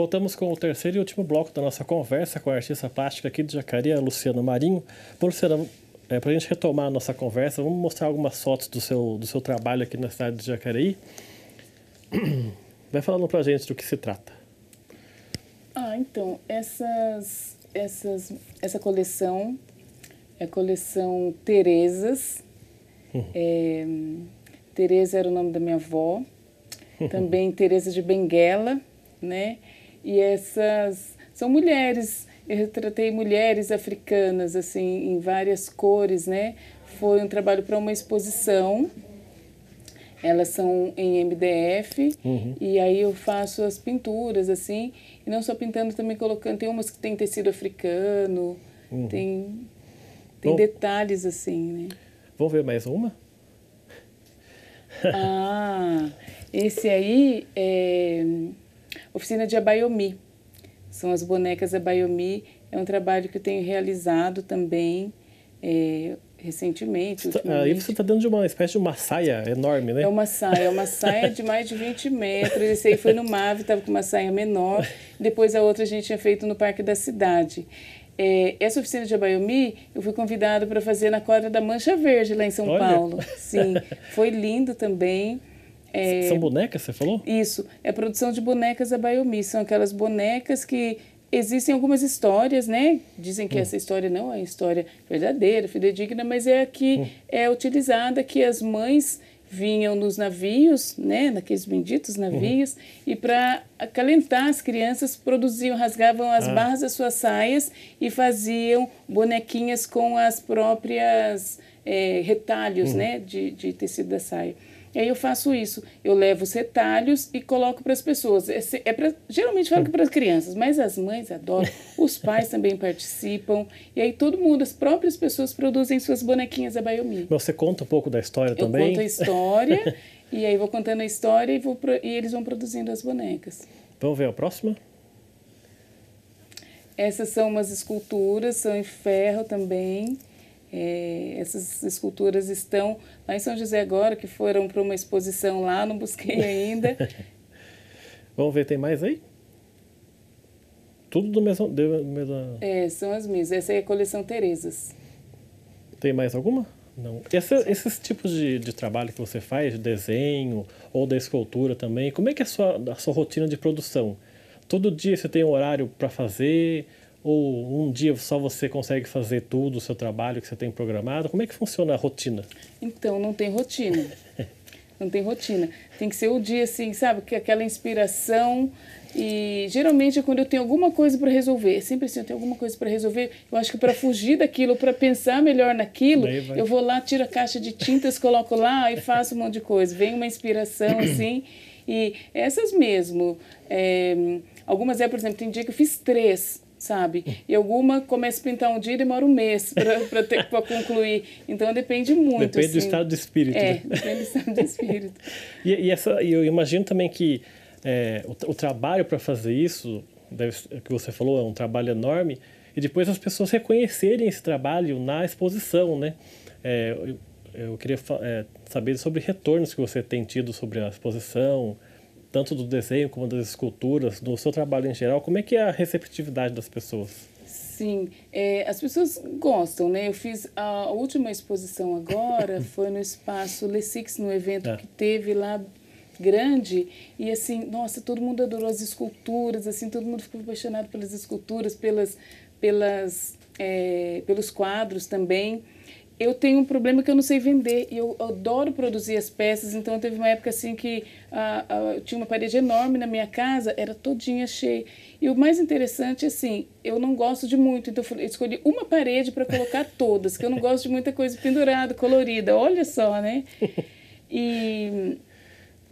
Voltamos com o terceiro e último bloco da nossa conversa com a artista plástica aqui de Jacaria, Luciana Marinho. Luciana, é, para a gente retomar a nossa conversa, vamos mostrar algumas fotos do seu, do seu trabalho aqui na cidade de Jacareí. Vai falando para a gente do que se trata. Ah, então, essas, essas, essa coleção é a coleção Terezas. Uhum. É, Tereza era o nome da minha avó. Hum, hum, hum. Também Tereza de Benguela, né? E essas são mulheres, eu retratei mulheres africanas assim em várias cores, né? Foi um trabalho para uma exposição. Elas são em MDF uhum. e aí eu faço as pinturas assim, e não só pintando, também colocando, tem umas que tem tecido africano, uhum. tem tem Bom, detalhes assim, né? Vamos ver mais uma? ah, esse aí é Oficina de Abayomi. São as bonecas Abayomi. É um trabalho que eu tenho realizado também é, recentemente. aí você está ah, tá dentro de uma espécie de uma saia enorme, né? É uma saia, é uma saia de mais de 20 metros. Esse aí foi no MAV, estava com uma saia menor. Depois a outra a gente tinha feito no Parque da Cidade. É, essa oficina de Abaiomi, eu fui convidado para fazer na quadra da Mancha Verde, lá em São Olha. Paulo. Sim, foi lindo também. É... São bonecas, você falou? Isso. É a produção de bonecas da é Biomi. São aquelas bonecas que existem algumas histórias, né? Dizem que hum. essa história não é história verdadeira, fidedigna, mas é a que hum. é utilizada que as mães vinham nos navios, né, naqueles benditos uhum. navios, uhum. e para acalentar as crianças, produziam, rasgavam as ah. barras das suas saias e faziam bonequinhas com as próprias é, retalhos, uhum. né, de, de tecido da saia. E aí eu faço isso. Eu levo os retalhos e coloco para as pessoas. É, é pra, geralmente falo que para as crianças, mas as mães adoram, os pais também participam. E aí todo mundo, as próprias pessoas produzem suas bonequinhas da Biomi. Você conta um pouco da história eu também? Eu conto a história, e aí vou contando a história e, vou, e eles vão produzindo as bonecas. Vamos ver a próxima? Essas são umas esculturas, são em ferro também. É, essas esculturas estão lá em São José agora, que foram para uma exposição lá, não busquei ainda. Vamos ver, tem mais aí? Tudo do mesmo. Do mesmo... É, são as mesmas. Essa aí é a coleção Terezas. Tem mais alguma? Não. Esse, esses tipos de, de trabalho que você faz, de desenho ou da escultura também, como é que é a sua, a sua rotina de produção? Todo dia você tem um horário para fazer? Ou um dia só você consegue fazer tudo o seu trabalho que você tem programado? Como é que funciona a rotina? Então, não tem rotina. não tem rotina. Tem que ser o dia, assim, sabe? Que aquela inspiração. E geralmente é quando eu tenho alguma coisa para resolver, sempre assim, eu tenho alguma coisa para resolver, eu acho que para fugir daquilo, para pensar melhor naquilo, eu vou lá, tiro a caixa de tintas, coloco lá e faço um monte de coisa. Vem uma inspiração assim, e essas mesmo. É, algumas é, por exemplo, tem dia que eu fiz três sabe? E alguma começa a pintar um dia e demora um mês para ter para concluir. Então depende muito. Depende assim. do estado de espírito. É, né? depende do estado de espírito. e, e essa, eu imagino também que é, o, o, trabalho para fazer isso, deve, que você falou, é um trabalho enorme. E depois as pessoas reconhecerem esse trabalho na exposição, né? É, eu, eu, queria é, saber sobre retornos que você tem tido sobre a exposição tanto do desenho como das esculturas, do seu trabalho em geral, como é que é a receptividade das pessoas? Sim, é, as pessoas gostam, né? Eu fiz a última exposição agora, foi no espaço Lessix, no evento é. que teve lá grande e assim nossa todo mundo adorou as esculturas assim todo mundo ficou apaixonado pelas esculturas pelas pelas é, pelos quadros também eu tenho um problema que eu não sei vender e eu adoro produzir as peças. Então teve uma época assim que ah, ah, tinha uma parede enorme na minha casa, era todinha cheia. E o mais interessante assim, eu não gosto de muito, então eu escolhi uma parede para colocar todas, que eu não gosto de muita coisa pendurada, colorida. Olha só, né? E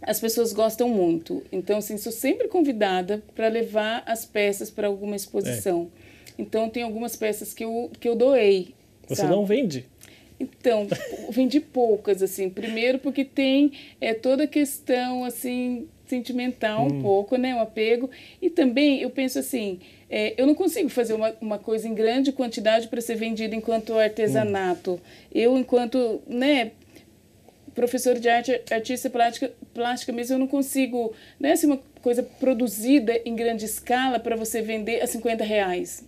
as pessoas gostam muito. Então assim, sou sempre convidada para levar as peças para alguma exposição. É. Então tem algumas peças que eu que eu doei. Você sabe? não vende? Então, vendi poucas, assim. Primeiro porque tem é, toda a questão, assim, sentimental um hum. pouco, né? o apego. E também eu penso assim, é, eu não consigo fazer uma, uma coisa em grande quantidade para ser vendida enquanto artesanato. Hum. Eu, enquanto, né, professor de arte, artista plástica, plástica mesmo, eu não consigo, né, assim, uma coisa produzida em grande escala para você vender a 50 reais.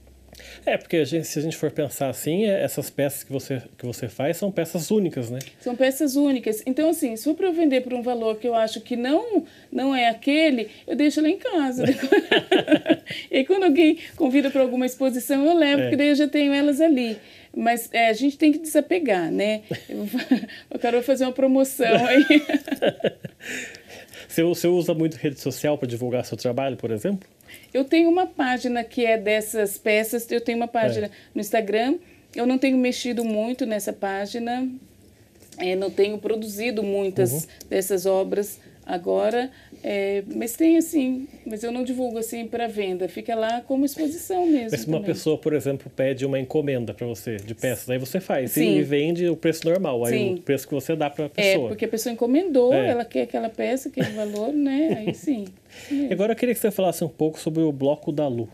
É, porque a gente, se a gente for pensar assim, é, essas peças que você, que você faz são peças únicas, né? São peças únicas. Então, assim, se for para eu vender por um valor que eu acho que não, não é aquele, eu deixo lá em casa. e quando alguém convida para alguma exposição, eu levo, é. porque daí eu já tenho elas ali. Mas é, a gente tem que desapegar, né? eu quero fazer uma promoção aí. Você, você usa muito rede social para divulgar seu trabalho, por exemplo? Eu tenho uma página que é dessas peças, eu tenho uma página é. no Instagram. Eu não tenho mexido muito nessa página, é, não tenho produzido muitas uhum. dessas obras agora, é, mas tem assim, mas eu não divulgo assim para venda, fica lá como exposição mesmo. Mas se uma também. pessoa, por exemplo, pede uma encomenda para você de peças, aí você faz Sim. e vende o preço normal, Sim. aí o preço que você dá para a é, pessoa. É, porque a pessoa encomendou, é. ela quer aquela peça, aquele valor, né? Aí sim. É. Agora eu queria que você falasse um pouco sobre o bloco da Lu.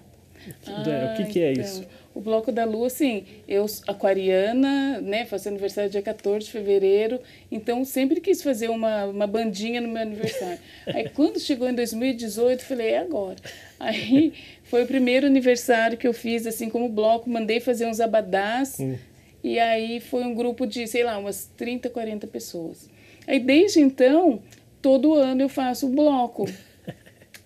Ah, o que, é, ah, que é então. isso? O bloco da lua, assim, eu, aquariana, né, faço aniversário dia 14 de fevereiro, então sempre quis fazer uma, uma bandinha no meu aniversário. Aí quando chegou em 2018, falei, é agora. Aí foi o primeiro aniversário que eu fiz, assim, como bloco, mandei fazer uns abadás, hum. e aí foi um grupo de, sei lá, umas 30, 40 pessoas. Aí desde então, todo ano eu faço bloco.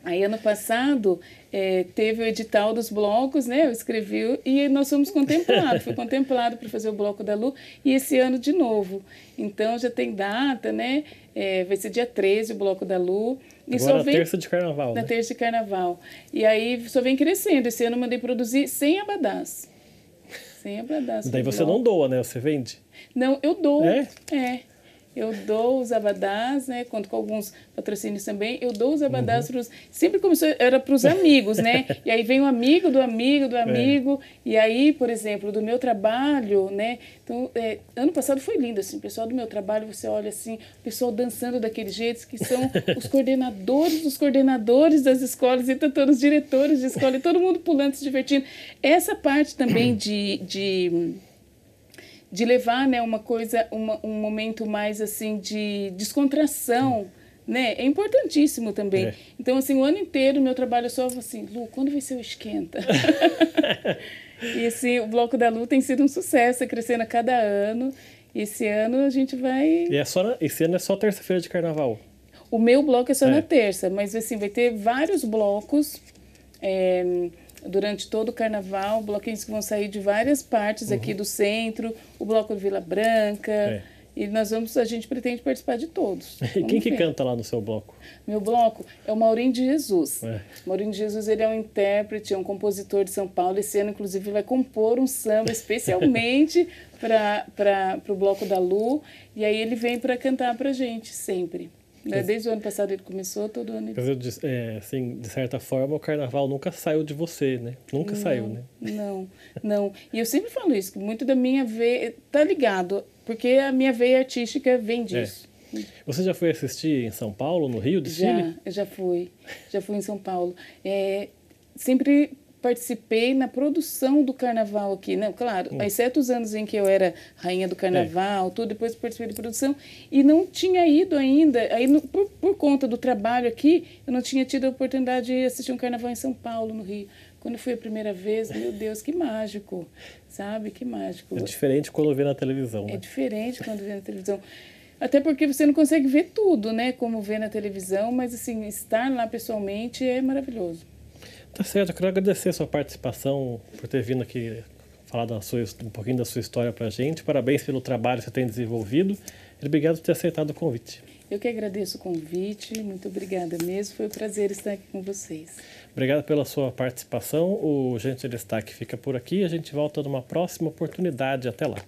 Aí ano passado é, teve o edital dos blocos, né? Eu escrevi e nós fomos contemplados. Fui contemplado para fazer o bloco da Lu e esse ano de novo. Então já tem data, né? É, vai ser dia 13 o bloco da Lu. E Agora só vem, terça de carnaval. Na né? terça de carnaval. E aí só vem crescendo. Esse ano eu mandei produzir sem abadás. Sem abadás. Daí você bloco. não doa, né? Você vende? Não, eu dou. É? É eu dou os abadás, né? Conto com alguns patrocínios também. Eu dou os abadás uhum. pros, sempre começou era para os amigos, né? E aí vem o um amigo do amigo do é. amigo. É. E aí, por exemplo, do meu trabalho, né? Então, é, ano passado foi lindo assim. pessoal do meu trabalho, você olha assim, o pessoal dançando daquele jeito que são os coordenadores os coordenadores das escolas e então, todos os diretores de escola e todo mundo pulando se divertindo. Essa parte também de, de de levar né, uma coisa, uma, um momento mais assim de descontração. Sim. Né? É importantíssimo também. É. Então, assim, o ano inteiro meu trabalho é só assim, Lu, quando vai ser o esquenta? e assim, o Bloco da Lu tem sido um sucesso, é crescendo a cada ano. E esse ano a gente vai. E é só na... esse ano é só terça-feira de carnaval. O meu bloco é só é. na terça, mas assim, vai ter vários blocos. É, durante todo o carnaval, bloquinhos que vão sair de várias partes uhum. aqui do centro, o bloco Vila Branca. É. E nós vamos, a gente pretende participar de todos. E quem ver. que canta lá no seu bloco? Meu bloco é o Maurinho de Jesus. É. Maurinho de Jesus, ele é um intérprete, é um compositor de São Paulo. Esse ano, inclusive, vai compor um samba especialmente para o bloco da Lu. E aí ele vem para cantar para gente sempre. É Desde o ano passado ele começou, todo ano ele... Mas é, assim, de certa forma, o carnaval nunca saiu de você, né? Nunca não, saiu, né? Não, não. E eu sempre falo isso, que muito da minha veia... Tá ligado, porque a minha veia artística vem é. disso. É. Você já foi assistir em São Paulo, no Rio de Janeiro? Chile? Já, já fui. Já fui em São Paulo. É, sempre participei na produção do carnaval aqui, não, né? claro, hum. exceto os anos em que eu era rainha do carnaval, é. tudo, depois participei de produção e não tinha ido ainda, aí no, por, por, conta do trabalho aqui, eu não tinha tido a oportunidade de assistir um carnaval em São Paulo, no Rio. Quando fui a primeira vez, meu Deus, que mágico, sabe? Que mágico. É diferente quando vê na televisão. É né? É diferente quando vê na televisão. Até porque você não consegue ver tudo, né? Como vê na televisão, mas assim, estar lá pessoalmente é maravilhoso. Tá certo, eu quero agradecer a sua participação por ter vindo aqui falar da sua, um pouquinho da sua história para a gente. Parabéns pelo trabalho que você tem desenvolvido e obrigado por ter aceitado o convite. Eu que agradeço o convite, muito obrigada mesmo. Foi um prazer estar aqui com vocês. Obrigado pela sua participação. O Gente de Destaque fica por aqui. A gente volta numa próxima oportunidade. Até lá.